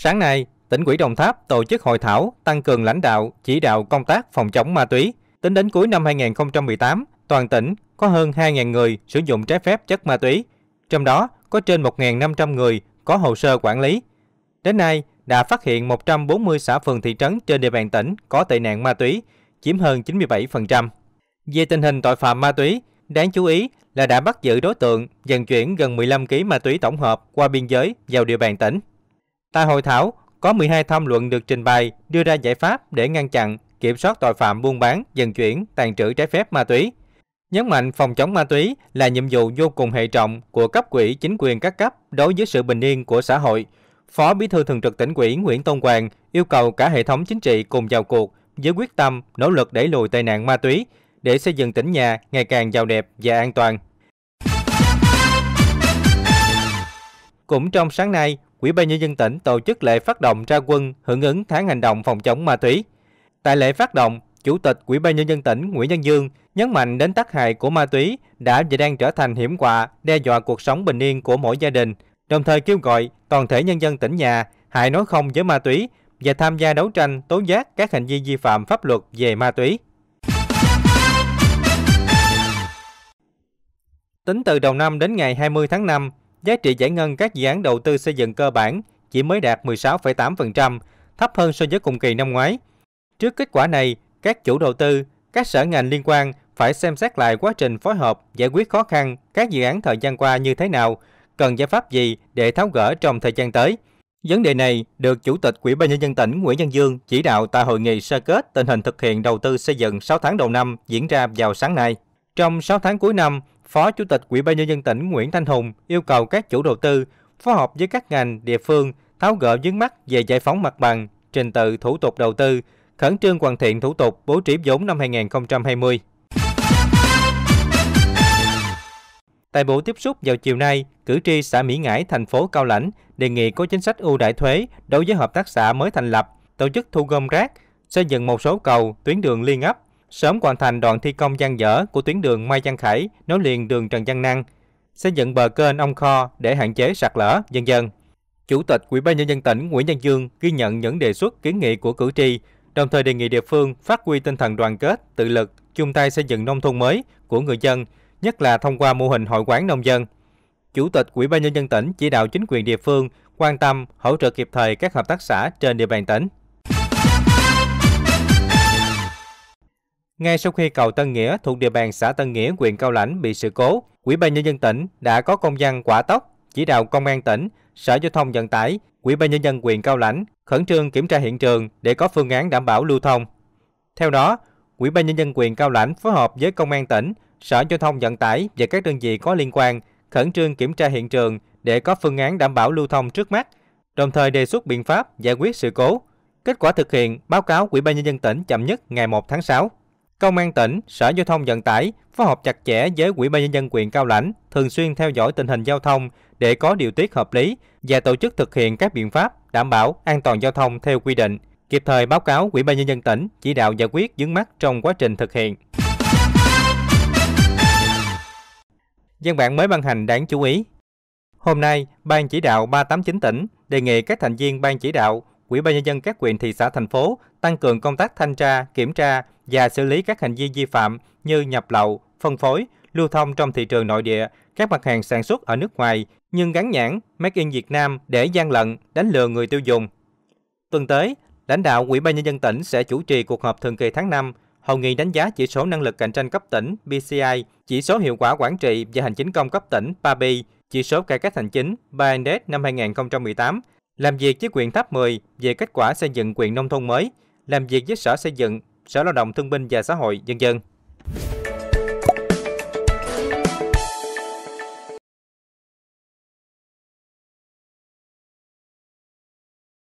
Sáng nay, tỉnh ủy Đồng Tháp tổ chức hội thảo tăng cường lãnh đạo, chỉ đạo công tác phòng chống ma túy. Tính đến cuối năm 2018, toàn tỉnh có hơn 2.000 người sử dụng trái phép chất ma túy, trong đó có trên 1.500 người có hồ sơ quản lý. Đến nay, đã phát hiện 140 xã phường thị trấn trên địa bàn tỉnh có tệ nạn ma túy, chiếm hơn 97%. Về tình hình tội phạm ma túy, đáng chú ý là đã bắt giữ đối tượng vận chuyển gần 15 kg ma túy tổng hợp qua biên giới vào địa bàn tỉnh. Tại hội thảo, có 12 tham luận được trình bày đưa ra giải pháp để ngăn chặn, kiểm soát tội phạm buôn bán, vận chuyển, tàn trữ trái phép ma túy. Nhấn mạnh phòng chống ma túy là nhiệm vụ vô cùng hệ trọng của cấp quỹ chính quyền các cấp đối với sự bình yên của xã hội. Phó Bí thư Thường trực tỉnh ủy Nguyễn Tôn Hoàng yêu cầu cả hệ thống chính trị cùng vào cuộc với quyết tâm nỗ lực đẩy lùi tai nạn ma túy để xây dựng tỉnh nhà ngày càng giàu đẹp và an toàn. Cũng trong sáng nay, Ủy ban nhân dân tỉnh tổ chức lễ phát động ra quân hưởng ứng tháng hành động phòng chống ma túy. Tại lễ phát động, Chủ tịch Ủy ban nhân dân tỉnh Nguyễn Văn Dương nhấn mạnh đến tác hại của ma túy đã và đang trở thành hiểm họa đe dọa cuộc sống bình yên của mỗi gia đình, đồng thời kêu gọi toàn thể nhân dân tỉnh nhà hãy nói không với ma túy và tham gia đấu tranh tố giác các hành vi vi phạm pháp luật về ma túy. Tính từ đầu năm đến ngày 20 tháng 5, giá trị giải ngân các dự án đầu tư xây dựng cơ bản chỉ mới đạt 16,8%, thấp hơn so với cùng kỳ năm ngoái. Trước kết quả này, các chủ đầu tư, các sở ngành liên quan phải xem xét lại quá trình phối hợp giải quyết khó khăn các dự án thời gian qua như thế nào, cần giải pháp gì để tháo gỡ trong thời gian tới. Vấn đề này được Chủ tịch Ủy ban nhân dân tỉnh Nguyễn Văn Dương chỉ đạo tại hội nghị sơ kết tình hình thực hiện đầu tư xây dựng 6 tháng đầu năm diễn ra vào sáng nay. Trong 6 tháng cuối năm, Phó Chủ tịch Ủy ban nhân dân tỉnh Nguyễn Thanh Hùng yêu cầu các chủ đầu tư phối hợp với các ngành địa phương tháo gỡ vướng mắt về giải phóng mặt bằng, trình tự thủ tục đầu tư, khẩn trương hoàn thiện thủ tục bố trí vốn năm 2020. Tại buổi tiếp xúc vào chiều nay, cử tri xã Mỹ Ngãi, thành phố Cao Lãnh đề nghị có chính sách ưu đại thuế đối với hợp tác xã mới thành lập, tổ chức thu gom rác, xây dựng một số cầu, tuyến đường liên ấp sớm hoàn thành đoạn thi công gian dở của tuyến đường Mai Văn Khải nối liền đường Trần Văn Năng, xây dựng bờ kênh Ông Kho để hạn chế sạt lở, vân dân. Chủ tịch Ủy ban nhân dân tỉnh Nguyễn Văn Dương ghi nhận những đề xuất kiến nghị của cử tri, đồng thời đề nghị địa phương phát huy tinh thần đoàn kết, tự lực, chung tay xây dựng nông thôn mới của người dân, nhất là thông qua mô hình hội quán nông dân. Chủ tịch Ủy ban nhân dân tỉnh chỉ đạo chính quyền địa phương quan tâm, hỗ trợ kịp thời các hợp tác xã trên địa bàn tỉnh. Ngay sau khi cầu Tân Nghĩa thuộc địa bàn xã Tân Nghĩa, huyện Cao Lãnh bị sự cố, Ủy ban nhân dân tỉnh đã có công văn quả tốc chỉ đạo công an tỉnh, Sở Giao thông Vận tải, Ủy ban nhân dân huyện Cao Lãnh khẩn trương kiểm tra hiện trường để có phương án đảm bảo lưu thông. Theo đó, Ủy ban nhân dân huyện Cao Lãnh phối hợp với công an tỉnh, Sở Giao thông Vận tải và các đơn vị có liên quan khẩn trương kiểm tra hiện trường để có phương án đảm bảo lưu thông trước mắt, đồng thời đề xuất biện pháp giải quyết sự cố. Kết quả thực hiện báo cáo Ủy ban nhân dân tỉnh chậm nhất ngày 1 tháng 6. Công an tỉnh, Sở Giao thông Vận tải phối hợp chặt chẽ với Ủy ban nhân dân quyền Cao Lãnh thường xuyên theo dõi tình hình giao thông để có điều tiết hợp lý và tổ chức thực hiện các biện pháp đảm bảo an toàn giao thông theo quy định, kịp thời báo cáo Ủy ban nhân dân tỉnh chỉ đạo giải quyết vướng mắc trong quá trình thực hiện. Văn bản mới ban hành đáng chú ý. Hôm nay, Ban chỉ đạo 389 tỉnh đề nghị các thành viên Ban chỉ đạo, Ủy ban nhân dân các quyền thị xã thành phố tăng cường công tác thanh tra, kiểm tra, và xử lý các hành vi vi phạm như nhập lậu, phân phối, lưu thông trong thị trường nội địa, các mặt hàng sản xuất ở nước ngoài nhưng gắn nhãn Made in Việt Nam để gian lận, đánh lừa người tiêu dùng. Tuần tới, lãnh đạo Ủy ban nhân dân tỉnh sẽ chủ trì cuộc họp thường kỳ tháng 5, hội nghị đánh giá chỉ số năng lực cạnh tranh cấp tỉnh BCI, chỉ số hiệu quả quản trị và hành chính công cấp tỉnh PABI, chỉ số cải cách hành chính BND e năm 2018, làm việc với quyền tháp 10 về kết quả xây dựng quyền nông thôn mới, làm việc với sở xây dựng Sở Lao động Thương binh và Xã hội, dân dân.